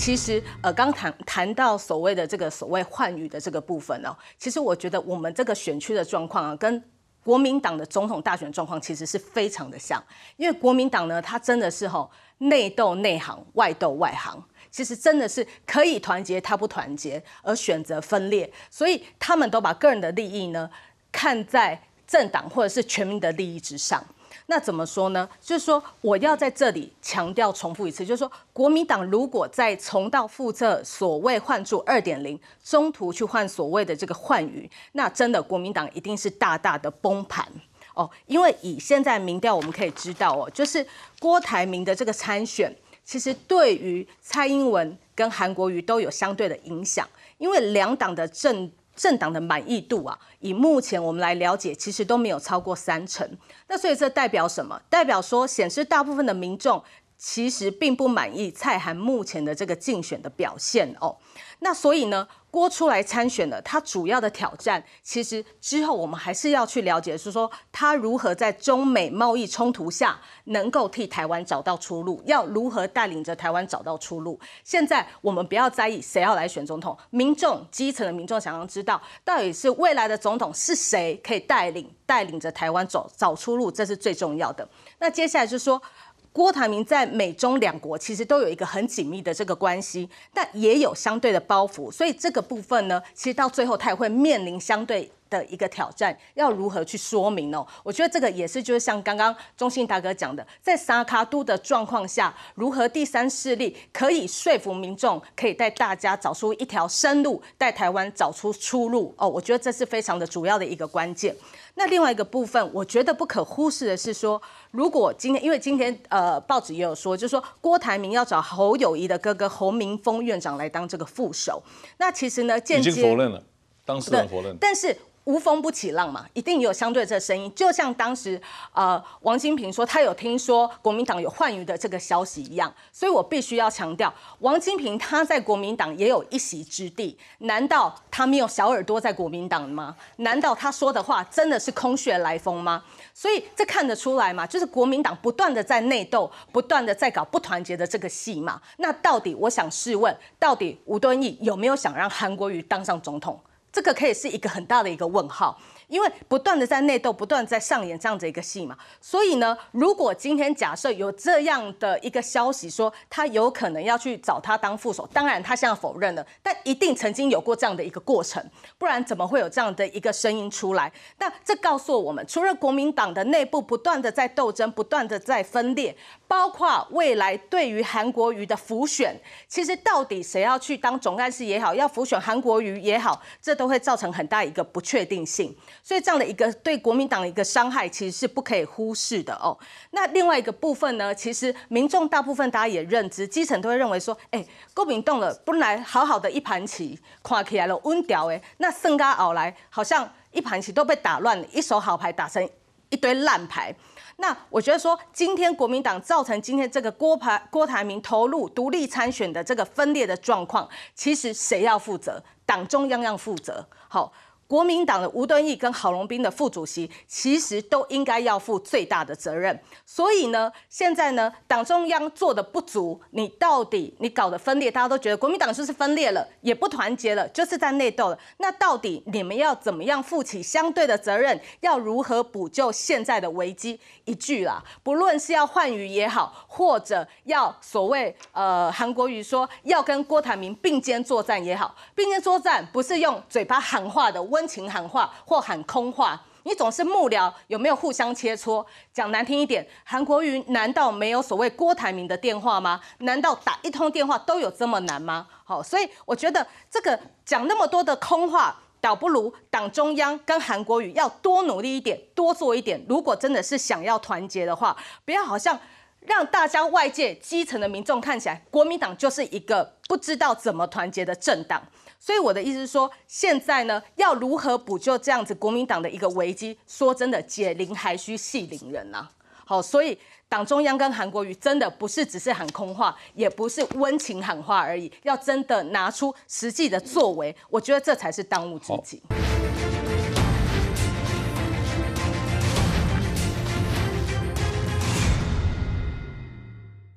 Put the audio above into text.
其实，呃，刚谈谈到所谓的这个所谓“幻语”的这个部分呢，其实我觉得我们这个选区的状况啊，跟国民党的总统大选状况其实是非常的像，因为国民党呢，它真的是吼内斗内行，外斗外行，其实真的是可以团结它不团结，而选择分裂，所以他们都把个人的利益呢看在政党或者是全民的利益之上。那怎么说呢？就是说，我要在这里强调、重复一次，就是说，国民党如果再重蹈覆辙，所谓换住二点零，中途去换所谓的这个换鱼，那真的国民党一定是大大的崩盘哦。因为以现在民调，我们可以知道哦，就是郭台铭的这个参选，其实对于蔡英文跟韩国瑜都有相对的影响，因为两党的政。政党的满意度啊，以目前我们来了解，其实都没有超过三成。那所以这代表什么？代表说显示大部分的民众。其实并不满意蔡韩目前的这个竞选的表现哦，那所以呢，郭出来参选的，他主要的挑战，其实之后我们还是要去了解，是说他如何在中美贸易冲突下，能够替台湾找到出路，要如何带领着台湾找到出路。现在我们不要在意谁要来选总统，民众基层的民众想要知道，到底是未来的总统是谁可以带领带领着台湾走找出路，这是最重要的。那接下来就说。郭台铭在美中两国其实都有一个很紧密的这个关系，但也有相对的包袱，所以这个部分呢，其实到最后他也会面临相对。的一个挑战要如何去说明哦？我觉得这个也是，就是像刚刚中信大哥讲的，在沙卡都的状况下，如何第三势力可以说服民众，可以带大家找出一条生路，带台湾找出出路哦？我觉得这是非常的主要的一个关键。那另外一个部分，我觉得不可忽视的是说，如果今天，因为今天呃报纸也有说，就是说郭台铭要找侯友谊的哥哥侯明峰院长来当这个副手，那其实呢，间接否认了，当时否认，但是。无风不起浪嘛，一定有相对这声音，就像当时呃王金平说他有听说国民党有换鱼的这个消息一样，所以我必须要强调，王金平他在国民党也有一席之地，难道他没有小耳朵在国民党吗？难道他说的话真的是空穴来风吗？所以这看得出来嘛，就是国民党不断的在内斗，不断的在搞不团结的这个戏嘛。那到底我想试问，到底吴敦义有没有想让韩国瑜当上总统？这个可以是一个很大的一个问号，因为不断的在内斗，不断在上演这样子一个戏嘛。所以呢，如果今天假设有这样的一个消息，说他有可能要去找他当副手，当然他现在否认了，但一定曾经有过这样的一个过程，不然怎么会有这样的一个声音出来？那这告诉我们，除了国民党的内部不断的在斗争，不断的在分裂，包括未来对于韩国瑜的复选，其实到底谁要去当总干事也好，要复选韩国瑜也好，这。都会造成很大一个不确定性，所以这样的一个对国民党的一个伤害其实是不可以忽视的哦。那另外一个部分呢，其实民众大部分大家也认知，基层都会认为说，哎，郭炳党了，本来好好的一盘棋，看起来了温屌哎，那盛家傲来好像一盘棋都被打乱了，一手好牌打成一堆烂牌。那我觉得说，今天国民党造成今天这个郭排郭台铭投入独立参选的这个分裂的状况，其实谁要负责？党中央要负责，好。国民党的吴敦义跟郝龙斌的副主席，其实都应该要负最大的责任。所以呢，现在呢，党中央做的不足，你到底你搞的分裂，大家都觉得国民党就是分裂了，也不团结了，就是在内斗了。那到底你们要怎么样负起相对的责任？要如何补救现在的危机？一句啦，不论是要换语也好，或者要所谓呃韩国瑜说要跟郭台铭并肩作战也好，并肩作战不是用嘴巴喊话的。温温情喊话或喊空话，你总是幕僚，有没有互相切磋？讲难听一点，韩国瑜难道没有所谓郭台铭的电话吗？难道打一通电话都有这么难吗？好，所以我觉得这个讲那么多的空话，倒不如党中央跟韩国瑜要多努力一点，多做一点。如果真的是想要团结的话，不要好像。让大家外界基层的民众看起来，国民党就是一个不知道怎么团结的政党。所以我的意思是说，现在呢，要如何补救这样子国民党的一个危机？说真的，解铃还需系铃人呐。好，所以党中央跟韩国瑜真的不是只是喊空话，也不是温情喊话而已，要真的拿出实际的作为，我觉得这才是当务之急。